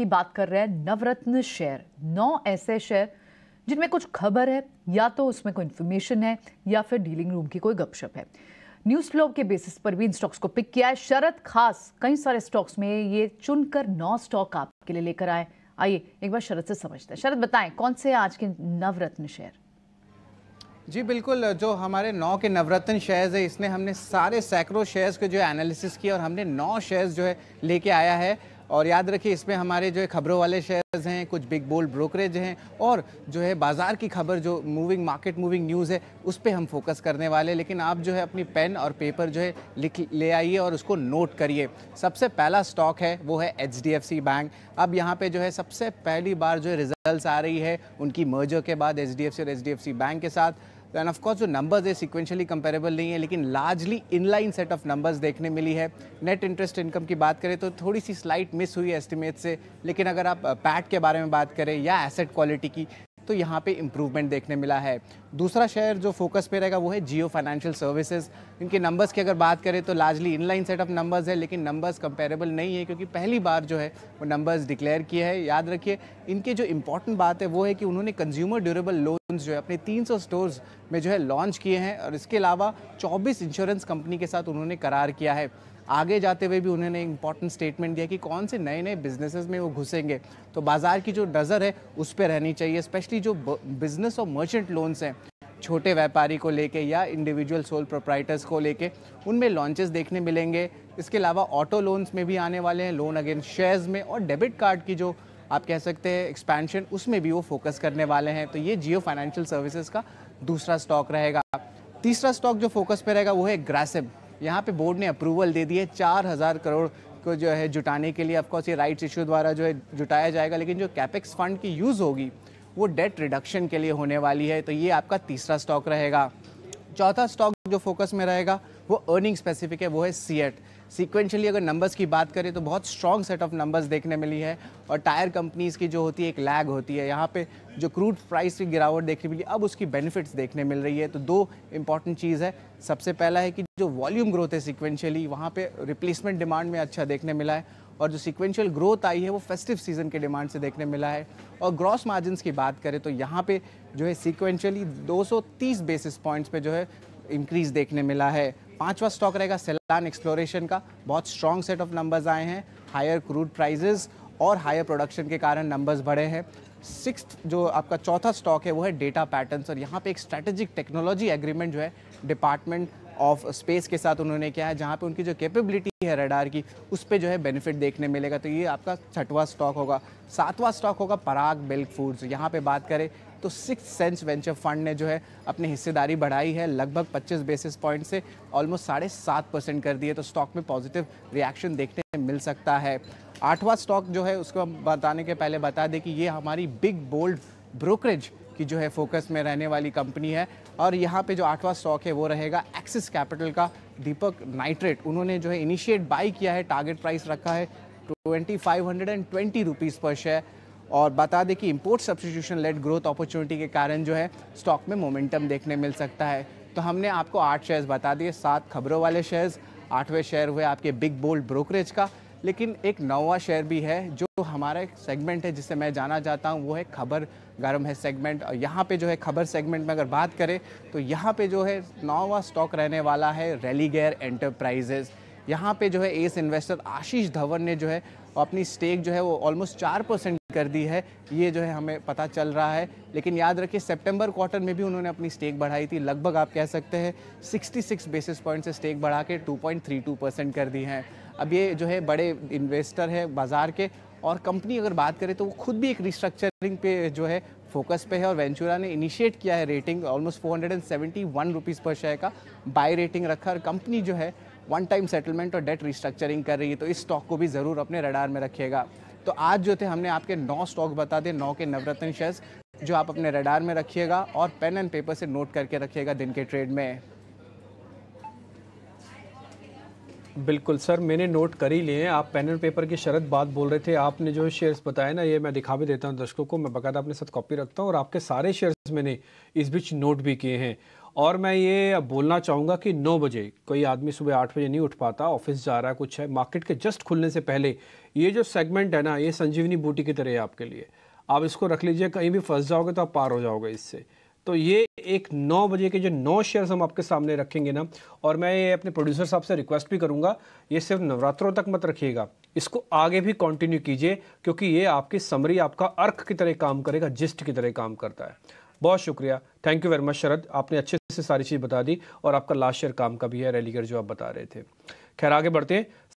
की बात कर रहे हैं नवरत्न शेयर नौ ऐसे शेयर जिनमें कुछ खबर है या तो उसमें कोई इन्फॉर्मेशन है या फिर डीलिंग रूम की कोई गपशप है न्यूज फ्लो के बेसिस पर भी इन स्टॉक्स को पिक किया है शरद खास कई सारे स्टॉक्स में ये चुनकर नौ स्टॉक आपके लिए लेकर आए आइए एक बार शरद से समझते हैं शरद बताएं कौन से आज के नवरत्न शेयर जी बिल्कुल जो हमारे नौ के नवरत्न शेयर्स है इसने हमने सारे सैकड़ों शेयर्स के जो एनालिसिस किया और हमने नौ शेयर्स जो है लेके आया है और याद रखिए इसमें हमारे जो है खबरों वाले शेयर्स हैं कुछ बिग बोल ब्रोकरेज हैं और जो है बाज़ार की खबर जो मूविंग मार्केट मूविंग न्यूज़ है उस पर हम फोकस करने वाले लेकिन आप जो है अपनी पेन और पेपर जो है लिख ले आइए और उसको नोट करिए सबसे पहला स्टॉक है वो है एच बैंक अब यहाँ पर जो है सबसे पहली बार जो है रिजल्ट आ रही है उनकी मर्जर के बाद एच और एच बैंक के साथ एंड ऑफ कोर्स जो नंबर्स है सिक्वेंशली कंपेरेबल नहीं है लेकिन largely inline set of numbers देखने मिली है नेट इंटरेस्ट इनकम की बात करें तो थोड़ी सी स्लाइट मिस हुई है एस्टिमेट से लेकिन अगर आप पैट के बारे में बात करें या एसेट क्वालिटी की तो यहाँ पे इम्प्रूवमेंट देखने मिला है दूसरा शेयर जो फोकस पे रहेगा वो है जियो फाइनेंशियल सर्विसेज इनके नंबर्स की अगर बात करें तो largely inline set of numbers है लेकिन नंबर्स कंपेरेबल नहीं है क्योंकि पहली बार जो है वो नंबर्स डिक्लेयर किए है याद रखिए इनके जो इंपॉर्टेंट बात है वो है कि उन्होंने कंज्यूमर ड्यूरेबल लोन जो है अपने 300 स्टोर्स में जो है लॉन्च किए हैं और इसके अलावा 24 इंश्योरेंस कंपनी के साथ उन्होंने करार किया है आगे जाते हुए भी उन्होंने इंपॉर्टेंट स्टेटमेंट दिया कि कौन से नए नए बिजनेसेस में वो घुसेंगे तो बाज़ार की जो नज़र है उस पर रहनी चाहिए स्पेशली जो बिजनेस और मर्चेंट लोन्स हैं छोटे व्यापारी को लेके या इंडिविजुअल सोल प्रोप्राइटर्स को लेके उनमें लॉन्चेस देखने मिलेंगे इसके अलावा ऑटो लोन्स में भी आने वाले हैं लोन अगेंस्ट शेयर्स में और डेबिट कार्ड की जो आप कह सकते हैं एक्सपेंशन उसमें भी वो फोकस करने वाले हैं तो ये जियो फाइनेंशियल सर्विसेज का दूसरा स्टॉक रहेगा तीसरा स्टॉक जो फोकस पे रहेगा वो है ग्रासिब यहाँ पे बोर्ड ने अप्रूवल दे दी है चार हज़ार करोड़ को जो है जुटाने के लिए ऑफकोर्स ये राइट्स इशू द्वारा जो है जुटाया जाएगा लेकिन जो कैपेक्स फंड की यूज़ होगी वो डेट रिडक्शन के लिए होने वाली है तो ये आपका तीसरा स्टॉक रहेगा चौथा स्टॉक जो फोकस में रहेगा वो अर्निंग स्पेसिफिक है वो है सी एट अगर नंबर्स की बात करें तो बहुत स्ट्रॉन्ग सेट ऑफ नंबर्स देखने मिली है और टायर कंपनीज़ की जो होती है एक लैग होती है यहाँ पे जो क्रूड प्राइस की गिरावट देखने मिली अब उसकी बेनिफिट्स देखने मिल रही है तो दो इंपॉर्टेंट चीज़ है सबसे पहला है कि जो वॉल्यूम ग्रोथ है सिक्वेंशली वहाँ पर रिप्लेसमेंट डिमांड में अच्छा देखने मिला है और जो सिक्वेंशियल ग्रोथ आई है वो फेस्टिव सीजन के डिमांड से देखने मिला है और ग्रॉस मार्जिन की बात करें तो यहाँ पे जो है सिक्वेंशियली 230 बेसिस पॉइंट्स पे जो है इंक्रीज देखने मिला है पांचवा स्टॉक रहेगा सेलान एक्सप्लोरेशन का बहुत स्ट्रॉन्ग सेट ऑफ नंबर्स आए हैं हायर क्रूड प्राइजेज़ और हायर प्रोडक्शन के कारण नंबर्स बढ़े हैं सिक्स जो आपका चौथा स्टॉक है वो है डेटा पैटर्न्स और यहाँ पे एक स्ट्रैटेजिक टेक्नोलॉजी एग्रीमेंट जो है डिपार्टमेंट ऑफ स्पेस के साथ उन्होंने किया है जहाँ पे उनकी जो कैपेबिलिटी है रडार की उस पर जो है बेनिफिट देखने मिलेगा तो ये आपका छठवां स्टॉक होगा सातवां स्टॉक होगा पराग मिल्क फूड्स यहाँ पे बात करें तो सिक्स सेंस वेंचर फंड ने जो है अपनी हिस्सेदारी बढ़ाई है लगभग 25 बेसिस पॉइंट से ऑलमोस्ट साढ़े सात परसेंट कर दिए तो स्टॉक में पॉजिटिव रिएक्शन देखने मिल सकता है आठवां स्टॉक जो है उसको हम बताने के पहले बता दें कि ये हमारी बिग बोल्ड ब्रोकरेज की जो है फोकस में रहने वाली कंपनी है और यहाँ पे जो आठवां स्टॉक है वो रहेगा एक्सिस कैपिटल का दीपक नाइट्रेट उन्होंने जो है इनिशिएट बाई किया है टारगेट प्राइस रखा है twenty five hundred and twenty rupees पर शेयर और बता दें कि import substitution led growth opportunity के कारण जो है स्टॉक में मोमेंटम देखने मिल सकता है तो हमने आपको आठ शेयर्स बता दिए सात खबरों वाले शेयर्स आठवें शेयर हुए आपके बिग बोल्ड ब्रोकरेज का लेकिन एक नौवा शेयर भी है जो हमारा एक सेगमेंट है जिसे मैं जाना चाहता हूँ वो है खबर गर्म है सेगमेंट और यहाँ पे जो है खबर सेगमेंट में अगर बात करें तो यहाँ पे जो है नौवा स्टॉक रहने वाला है रेलीगेयर एंटरप्राइजेज़ यहाँ पे जो है एस इन्वेस्टर आशीष धवन ने जो है अपनी स्टेक जो है वो ऑलमोस्ट चार परसेंट कर दी है ये जो है हमें पता चल रहा है लेकिन याद रखिए सितंबर क्वार्टर में भी उन्होंने अपनी स्टेक बढ़ाई थी लगभग आप कह सकते हैं 66 बेसिस पॉइंट से स्टेक बढ़ा के 2.32 परसेंट कर दी हैं अब ये जो है बड़े इन्वेस्टर हैं बाज़ार के और कंपनी अगर बात करें तो वो खुद भी एक रिस्ट्रक्चरिंग पे जो है फोकस पे है और वेंचुरा ने इनिशिएट किया है रेटिंग ऑलमोस्ट फोर हंड्रेड पर शेयर का बाय रेटिंग रखा और कंपनी जो है वन टाइम सेटलमेंट और डेट रिस्ट्रक्चरिंग कर रही है तो इस स्टॉक को भी ज़रूर अपने रडार में रखिएगा तो आज जो थे हमने आपके नौ स्टॉक बता दिए नौ के नवरत्न शेयर्स जो आप अपने रडार में रखिएगा और पेन एंड पेपर से नोट करके रखिएगा दिन के ट्रेड में बिल्कुल सर मैंने नोट कर ही लिए हैं आप पेन एंड पेपर की शरत बात बोल रहे थे आपने जो शेयर्स बताए ना ये मैं दिखा भी देता हूँ दर्शकों को मैं बकायदा अपने साथ कॉपी रखता हूँ और आपके सारे शेयर्स मैंने इस बीच नोट भी किए हैं और मैं ये बोलना चाहूँगा कि नौ बजे कोई आदमी सुबह आठ बजे नहीं उठ पाता ऑफिस जा रहा है कुछ है मार्केट के जस्ट खुलने से पहले ये जो सेगमेंट है ना ये संजीवनी बूटी की तरह है आपके लिए आप इसको रख लीजिए कहीं भी फंस जाओगे तो आप पार हो जाओगे इससे तो ये एक नौ बजे के जो नौ शेयर्स हम आपके सामने रखेंगे ना और मैं ये अपने प्रोड्यूसर साहब से रिक्वेस्ट भी करूँगा ये सिर्फ नवरात्रों तक मत रखिएगा इसको आगे भी कंटिन्यू कीजिए क्योंकि ये आपकी समरी आपका अर्क की तरह काम करेगा जिस्ट की तरह काम करता है बहुत शुक्रिया thank you very much Sharad आपने अच्छे से सारी चीज़ बता दी और आपका लास्ट ईयर काम का भी है रैलीगढ़ जो आप बता रहे थे खैर आगे बढ़ते हैं